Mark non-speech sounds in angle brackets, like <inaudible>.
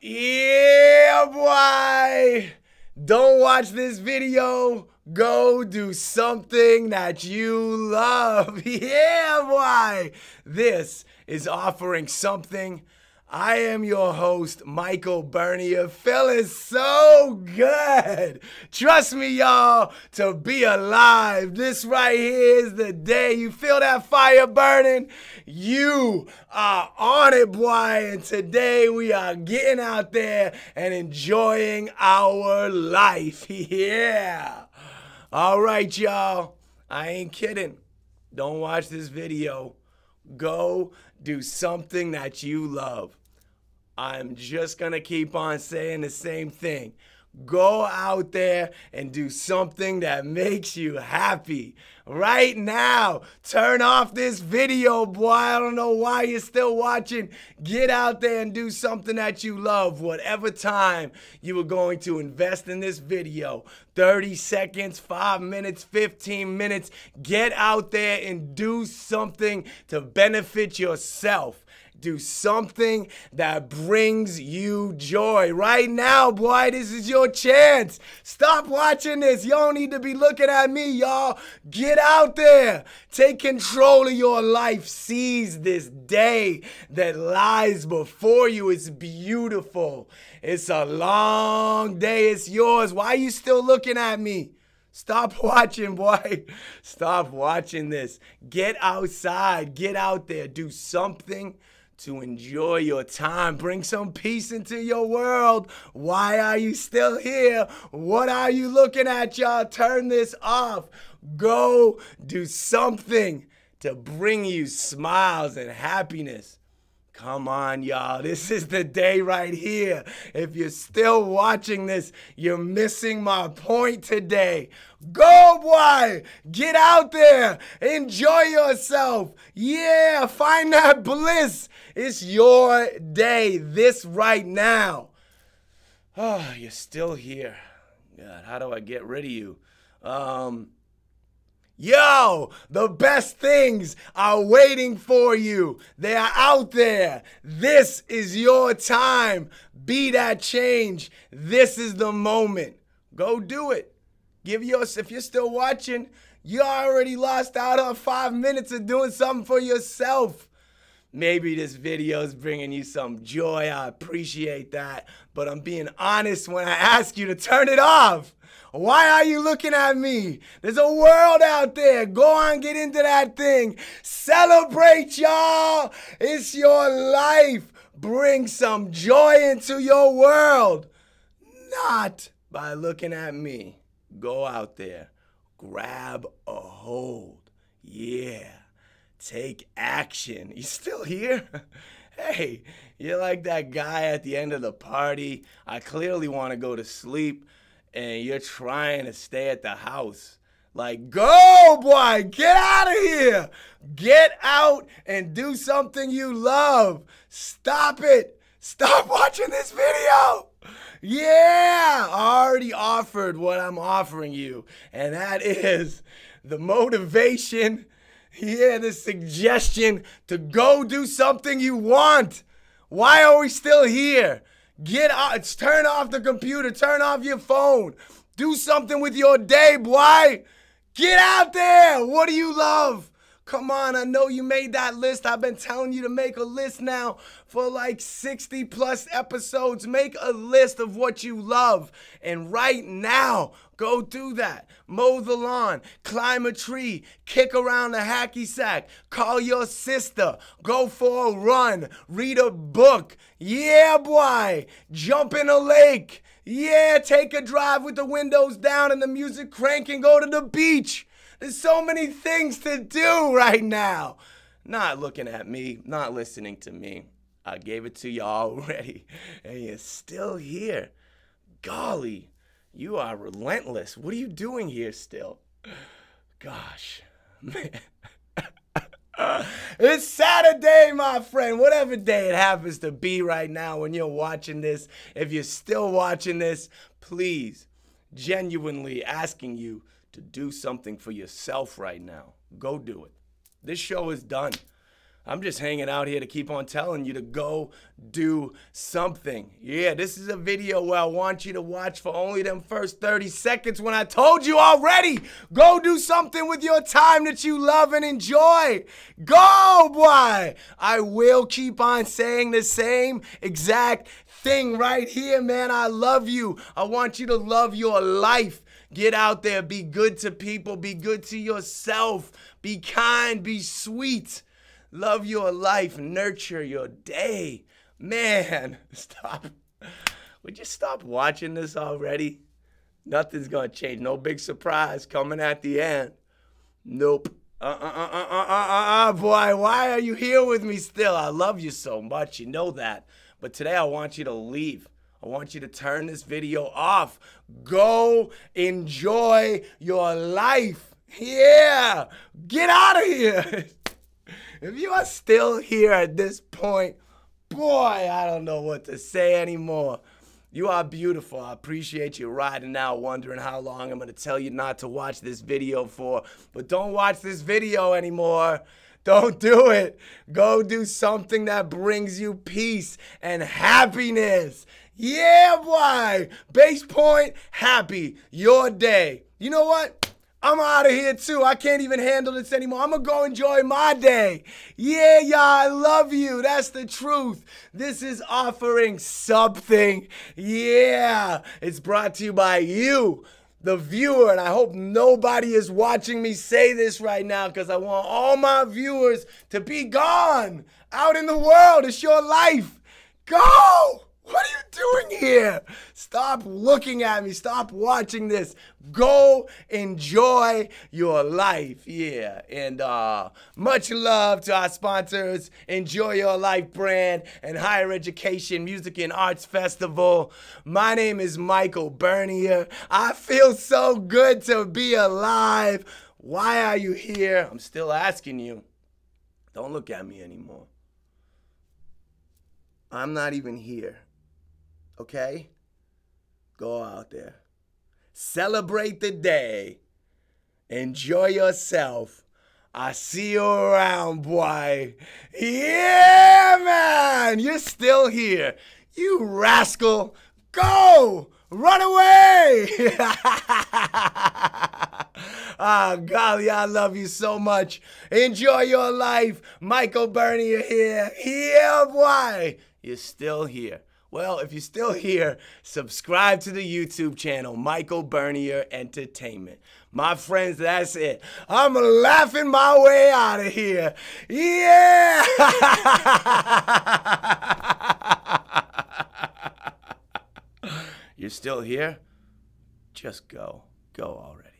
Yeah, boy! Don't watch this video. Go do something that you love. <laughs> Yeah, boy! This is offering something I am your host, Michael Bernier. Feeling so good. Trust me, y'all, to be alive. This right here is the day. You feel that fire burning? You are on it, boy. And today we are getting out there and enjoying our life. <laughs> Yeah. All right, y'all. I ain't kidding. Don't watch this video. Go do something that you love. I'm just going to keep on saying the same thing. Go out there and do something that makes you happy right now. Turn off this video, boy. I don't know why you're still watching. Get out there and do something that you love. Whatever time you are going to invest in this video 30 seconds, 5 minutes, 15 minutes get out there and do something to benefit yourself do something that brings you joy. Right now, boy, this is your chance. Stop watching this. Y'all need to be looking at me, y'all. Get out there. Take control of your life. Seize this day that lies before you. It's beautiful. It's a long day. It's yours. Why are you still looking at me? Stop <laughs> watching, boy. Stop watching this. Get outside. Get out there. Do something to enjoy your time, bring some peace into your world. Why are you still here? What are you looking at, y'all? Turn this off. Go do something to bring you smiles and happiness. Come on, y'all. This is the day right here. If you're still watching this, you're missing my point today. Go, boy. Get out there. Enjoy yourself. Yeah, find that bliss. It's your day, this right now. Oh, you're still here. God, how do I get rid of you? Um, Yo, the best things are waiting for you. They are out there. This is your time. Be that change. This is the moment. Go do it. Give yours. if you're still watching, you already lost out on five minutes of doing something for yourself. Maybe this video is bringing you some joy. I appreciate that. But I'm being honest when I ask you to turn it off. Why are you looking at me? There's a world out there. Go on, get into that thing. Celebrate, y'all. It's your life. Bring some joy into your world. Not by looking at me. Go out there. Grab a hold. Yeah take action. You still here? <laughs> hey, you're like that guy at the end of the party. I clearly want to go to sleep, and you're trying to stay at the house. Like, go, boy, get out of here. Get out and do something you love. Stop it. Stop <laughs> watching this video. Yeah, I already offered what I'm offering you, and that is the motivation he had a suggestion to go do something you want. Why are we still here? Get out. Turn off the computer. Turn off your phone. Do something with your day, boy. Get out there. What do you love? Come on, I know you made that list. I've been telling you to make a list now for like 60 plus episodes. Make a list of what you love. And right now, go do that. Mow the lawn, climb a tree, kick around a hacky sack, call your sister, go for a run, read a book. Yeah, boy. Jump in a lake. Yeah, take a drive with the windows down and the music cranking. Go to the beach. There's so many things to do right now. Not looking at me, not listening to me. I gave it to you <laughs> already, and you're still here. Golly, you are relentless. What are you doing here still? Gosh, <laughs> man. <laughs> it's Saturday, my friend. Whatever day it happens to be right now when you're watching this, if you're still watching this, please genuinely asking you to do something for yourself right now, go do it. This show is done. I'm just hanging out here to keep on telling you to go do something. Yeah, this is a video where I want you to watch for only them first 30 seconds when I told you already. Go do something with your time that you love and enjoy. Go, boy. I will keep on saying the same exact thing right here, man. I love you. I want you to love your life. Get out there, be good to people, be good to yourself, be kind, be sweet. Love your life, nurture your day. Man, <laughs> stop. Would you stop watching this already? Nothing's gonna change. No big surprise coming at the end. Nope. Uh uh uh uh uh uh uh. Boy, why are you here with me still? I love you so much. You know that. But today I want you to leave. I want you to turn this video off. Go enjoy your life. Yeah. Get out of here. <laughs> if you are still here at this point, boy, I don't know what to say anymore. You are beautiful. I appreciate you riding out, wondering how long I'm going to tell you not to watch this video for. But don't watch this video anymore. Don't do it. Go do something that brings you peace and happiness. Yeah, boy. Base point, happy. Your day. You know what? I'm out of here too. I can't even handle this anymore. I'm gonna go enjoy my day. Yeah, y'all, I love you. That's the truth. This is offering something. Yeah, it's brought to you by you the viewer, and I hope nobody is watching me say this right now because I want all my viewers to be gone out in the world. It's your life. Go! What are you doing here? Stop looking at me. Stop watching this. Go enjoy your life. Yeah. And uh, much love to our sponsors Enjoy Your Life brand and Higher Education Music and Arts Festival. My name is Michael Bernier. I feel so good to be alive. Why are you here? I'm still asking you. Don't look at me anymore. I'm not even here okay? Go out there. Celebrate the day. Enjoy yourself. I see you around, boy. Yeah, man! You're still here. You rascal. Go! Run away! <laughs> ah, oh, golly, I love you so much. Enjoy your life. Michael You're here. Yeah, boy. You're still here. Well, if you're still here, subscribe to the YouTube channel, Michael Bernier Entertainment. My friends, that's it. I'm laughing my way out of here. Yeah! <laughs> you're still here? Just go. Go already.